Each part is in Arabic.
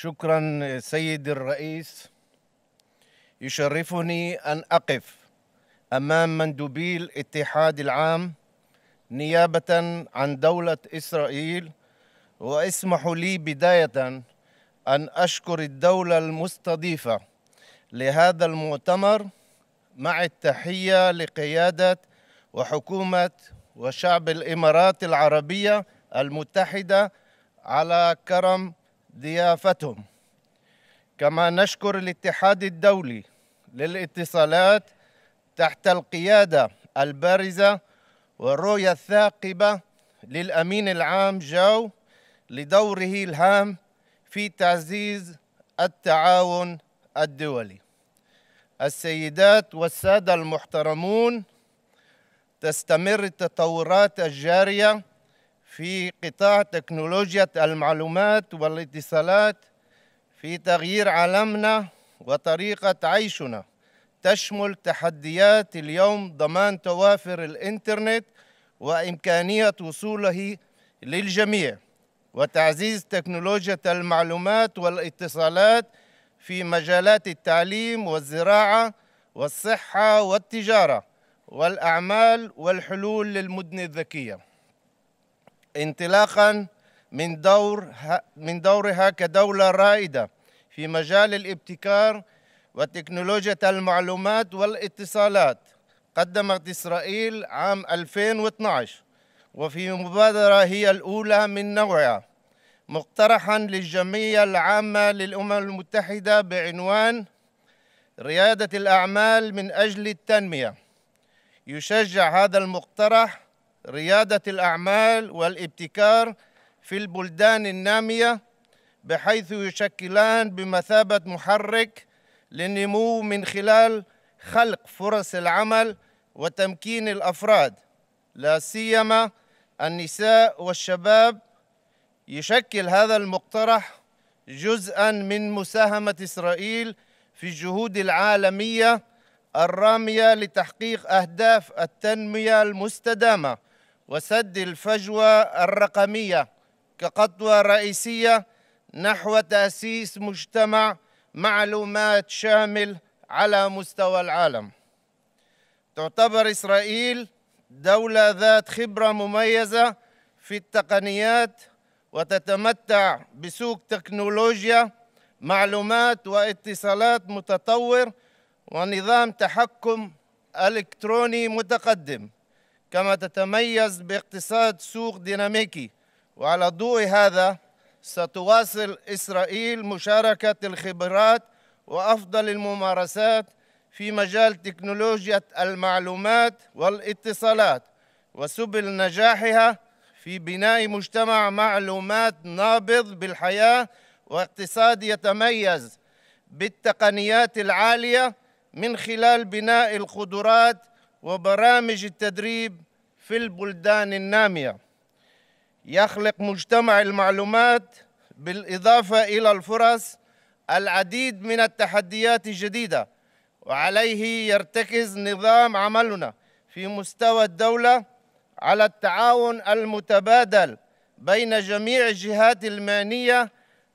شكرا سيد الرئيس يشرفني أن أقف أمام مندوبي الاتحاد العام نيابة عن دولة إسرائيل واسمحوا لي بداية أن أشكر الدولة المستضيفة لهذا المؤتمر مع التحية لقيادة وحكومة وشعب الإمارات العربية المتحدة على كرم ضيافتهم كما نشكر الاتحاد الدولي للاتصالات تحت القيادة البارزة والرؤية الثاقبة للأمين العام جاو لدوره الهام في تعزيز التعاون الدولي السيدات والسادة المحترمون تستمر التطورات الجارية في قطاع تكنولوجيا المعلومات والاتصالات في تغيير عالمنا وطريقة عيشنا تشمل تحديات اليوم ضمان توافر الإنترنت وإمكانية وصوله للجميع وتعزيز تكنولوجيا المعلومات والاتصالات في مجالات التعليم والزراعة والصحة والتجارة والأعمال والحلول للمدن الذكية انطلاقا من دور من دورها كدولة رائدة في مجال الابتكار وتكنولوجيا المعلومات والاتصالات قدمت إسرائيل عام 2012 وفي مبادرة هي الأولى من نوعها مقترحا للجمعية العامة للأمم المتحدة بعنوان ريادة الأعمال من أجل التنمية يشجع هذا المقترح ريادة الأعمال والابتكار في البلدان النامية بحيث يشكلان بمثابة محرك للنمو من خلال خلق فرص العمل وتمكين الأفراد لا سيما النساء والشباب يشكل هذا المقترح جزءا من مساهمة إسرائيل في الجهود العالمية الرامية لتحقيق أهداف التنمية المستدامة وسد الفجوة الرقمية كخطوة رئيسية نحو تأسيس مجتمع معلومات شامل على مستوى العالم تعتبر إسرائيل دولة ذات خبرة مميزة في التقنيات وتتمتع بسوق تكنولوجيا معلومات واتصالات متطور ونظام تحكم إلكتروني متقدم كما تتميز باقتصاد سوق ديناميكي وعلى ضوء هذا ستواصل إسرائيل مشاركة الخبرات وأفضل الممارسات في مجال تكنولوجيا المعلومات والاتصالات وسبل نجاحها في بناء مجتمع معلومات نابض بالحياة واقتصاد يتميز بالتقنيات العالية من خلال بناء القدرات وبرامج التدريب في البلدان النامية يخلق مجتمع المعلومات بالإضافة إلى الفرص العديد من التحديات الجديدة وعليه يرتكز نظام عملنا في مستوى الدولة على التعاون المتبادل بين جميع الجهات المعنية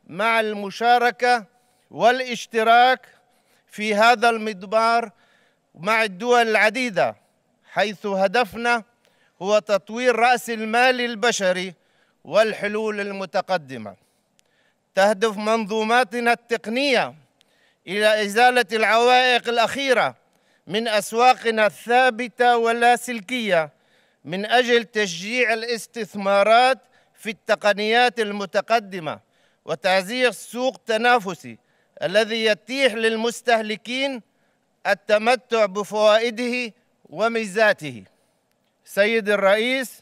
مع المشاركة والاشتراك في هذا المضمار مع الدول العديدة حيث هدفنا هو تطوير رأس المال البشري والحلول المتقدمة تهدف منظوماتنا التقنية إلى إزالة العوائق الأخيرة من أسواقنا الثابتة واللاسلكية من أجل تشجيع الاستثمارات في التقنيات المتقدمة وتعزيز سوق تنافسي الذي يتيح للمستهلكين التمتع بفوائده وميزاته سيد الرئيس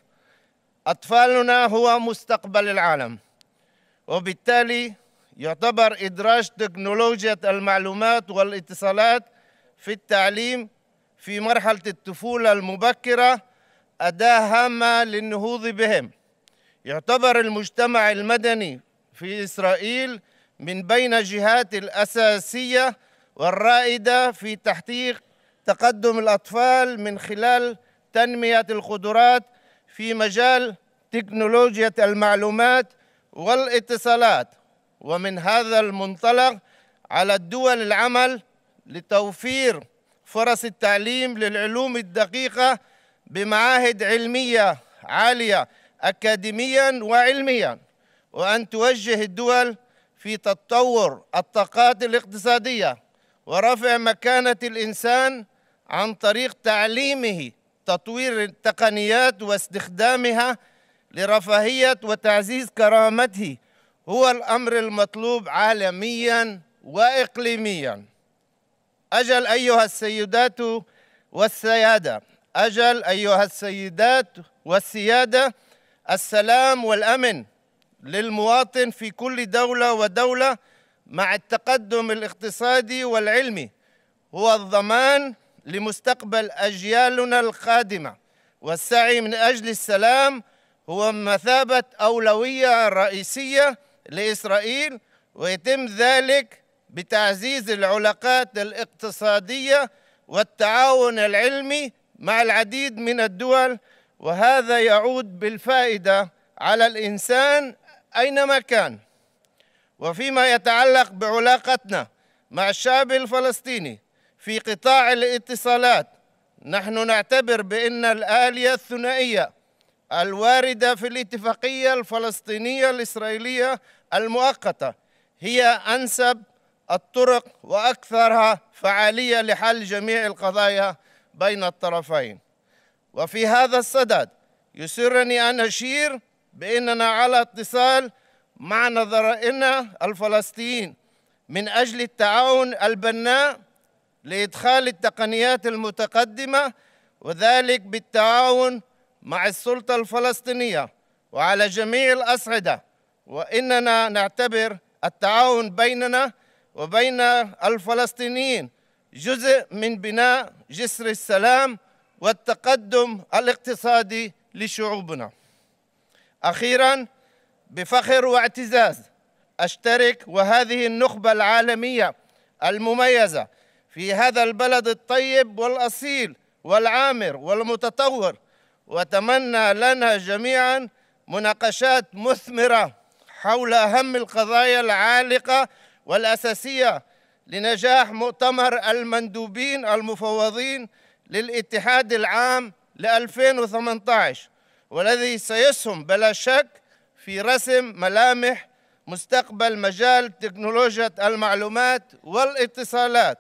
أطفالنا هو مستقبل العالم وبالتالي يعتبر إدراج تكنولوجيا المعلومات والاتصالات في التعليم في مرحلة الطفولة المبكرة أداة هامة للنهوض بهم يعتبر المجتمع المدني في إسرائيل من بين الجهات الأساسية والرائدة في تحقيق تقدم الأطفال من خلال تنمية القدرات في مجال تكنولوجيا المعلومات والاتصالات ومن هذا المنطلق على الدول العمل لتوفير فرص التعليم للعلوم الدقيقة بمعاهد علمية عالية أكاديميا وعلميا وأن توجه الدول في تطور الطاقات الاقتصادية ورفع مكانة الإنسان عن طريق تعليمه تطوير التقنيات واستخدامها لرفاهية وتعزيز كرامته هو الأمر المطلوب عالميا وإقليميا أجل أيها السيدات والسيادة أجل أيها السيدات والسيادة السلام والأمن للمواطن في كل دولة ودولة مع التقدم الاقتصادي والعلمي هو الضمان لمستقبل أجيالنا القادمة والسعي من أجل السلام هو مثابة أولوية رئيسية لإسرائيل ويتم ذلك بتعزيز العلاقات الاقتصادية والتعاون العلمي مع العديد من الدول وهذا يعود بالفائدة على الإنسان أينما كان وفيما يتعلق بعلاقتنا مع الشعب الفلسطيني في قطاع الاتصالات نحن نعتبر بأن الآلية الثنائية الواردة في الاتفاقية الفلسطينية الإسرائيلية المؤقتة هي أنسب الطرق وأكثرها فعالية لحل جميع القضايا بين الطرفين وفي هذا الصدد يسرني أن أشير بأننا على اتصال مع نظرائنا الفلسطينيين من أجل التعاون البناء لإدخال التقنيات المتقدمة وذلك بالتعاون مع السلطة الفلسطينية وعلى جميع الأصعدة وإننا نعتبر التعاون بيننا وبين الفلسطينيين جزء من بناء جسر السلام والتقدم الاقتصادي لشعوبنا أخيراً بفخر واعتزاز أشترك وهذه النخبة العالمية المميزة في هذا البلد الطيب والأصيل والعامر والمتطور وتمنى لنا جميعا مناقشات مثمرة حول أهم القضايا العالقة والأساسية لنجاح مؤتمر المندوبين المفوضين للاتحاد العام ل 2018 والذي سيسهم بلا شك في رسم ملامح مستقبل مجال تكنولوجيا المعلومات والاتصالات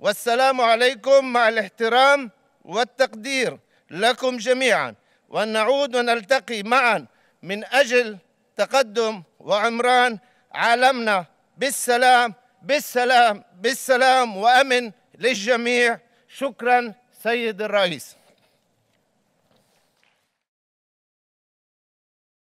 والسلام عليكم مع الاحترام والتقدير لكم جميعا ونعود نعود ونلتقي معا من أجل تقدم وعمران عالمنا بالسلام بالسلام بالسلام وأمن للجميع شكرا سيد الرئيس